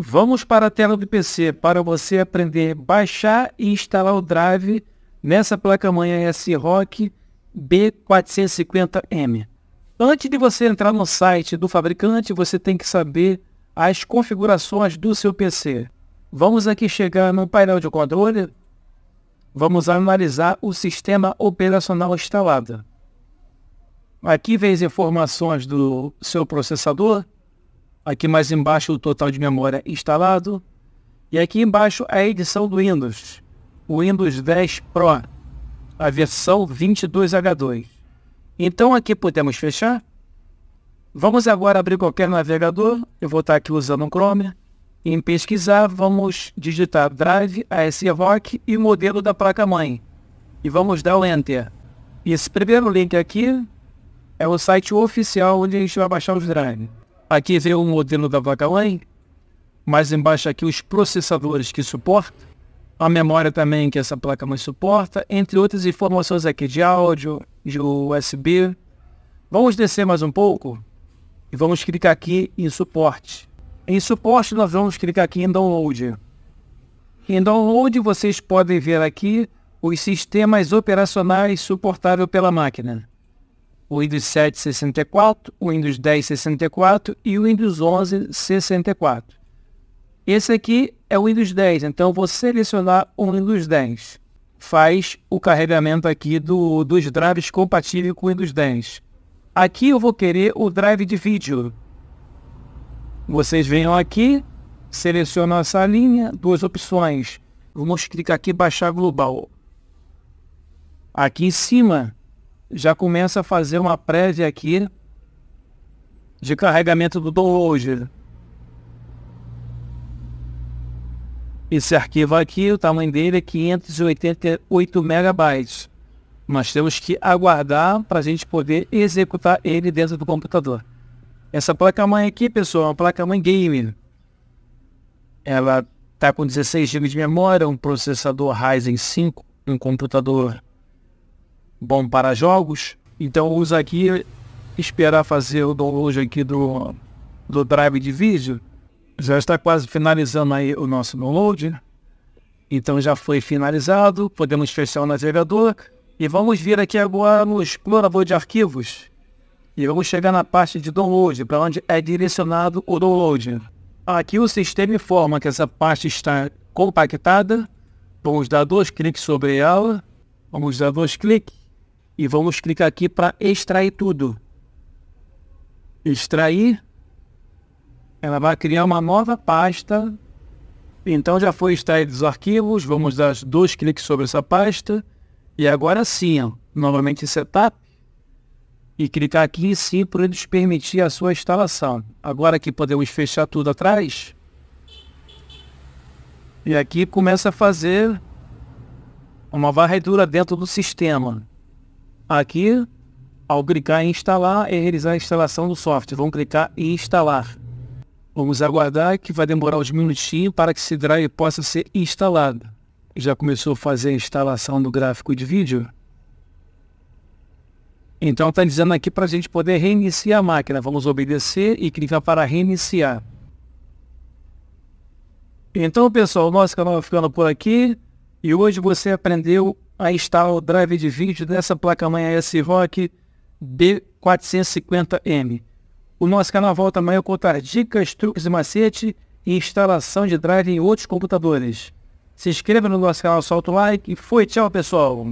Vamos para a tela do PC para você aprender a baixar e instalar o drive nessa placa-mãe S-Rock B450M. Antes de você entrar no site do fabricante, você tem que saber as configurações do seu PC. Vamos aqui chegar no painel de controle. Vamos analisar o sistema operacional instalado. Aqui vem as informações do seu processador, Aqui mais embaixo o total de memória instalado. E aqui embaixo a edição do Windows. O Windows 10 Pro, a versão 22H2. Então aqui podemos fechar. Vamos agora abrir qualquer navegador. Eu vou estar aqui usando o Chrome. Em pesquisar, vamos digitar Drive ASRock e o modelo da placa-mãe. E vamos dar o Enter. Esse primeiro link aqui é o site oficial onde a gente vai baixar os drives. Aqui vê o modelo da vaca mãe, mais embaixo aqui os processadores que suporta, a memória também que essa placa mãe suporta, entre outras informações aqui de áudio, de USB. Vamos descer mais um pouco e vamos clicar aqui em suporte. Em suporte nós vamos clicar aqui em download. Em download vocês podem ver aqui os sistemas operacionais suportáveis pela máquina o Windows 7 64, o Windows 10 64 e o Windows 11 64. Esse aqui é o Windows 10, então vou selecionar o Windows 10. Faz o carregamento aqui do, dos drives compatíveis com o Windows 10. Aqui eu vou querer o drive de vídeo. Vocês venham aqui, selecionam essa linha, duas opções. Vamos clicar aqui baixar global. Aqui em cima já começa a fazer uma prévia aqui de carregamento do download. Esse arquivo aqui, o tamanho dele é 588 megabytes. Nós temos que aguardar para a gente poder executar ele dentro do computador. Essa placa-mãe aqui, pessoal, é uma placa-mãe game. Ela está com 16 GB de memória, um processador Ryzen 5, um computador bom para jogos. Então usa aqui, esperar fazer o download aqui do, do drive de vídeo. Já está quase finalizando aí o nosso download. Então já foi finalizado, podemos fechar o navegador. E vamos vir aqui agora no explorador de arquivos. E vamos chegar na parte de download, para onde é direcionado o download. Aqui o sistema informa que essa parte está compactada. Vamos dar dois cliques sobre ela. Vamos dar dois cliques. E vamos clicar aqui para extrair tudo. Extrair. Ela vai criar uma nova pasta. Então já foi extraídos os arquivos. Vamos dar dois cliques sobre essa pasta. E agora sim, ó, novamente setup. E clicar aqui em sim para nos permitir a sua instalação. Agora que podemos fechar tudo atrás. E aqui começa a fazer uma varredura dentro do sistema. Aqui, ao clicar em instalar, é realizar a instalação do software. Vamos clicar em instalar. Vamos aguardar que vai demorar uns minutinhos para que esse drive possa ser instalado. Já começou a fazer a instalação do gráfico de vídeo? Então está dizendo aqui para a gente poder reiniciar a máquina. Vamos obedecer e clicar para reiniciar. Então pessoal, nosso canal vai ficando por aqui. E hoje você aprendeu Aí está o drive de vídeo dessa placa-mãe S-Rock B450M. O nosso canal volta amanhã contar dicas, truques e macete e instalação de drive em outros computadores. Se inscreva no nosso canal, solta o like. Foi, tchau pessoal!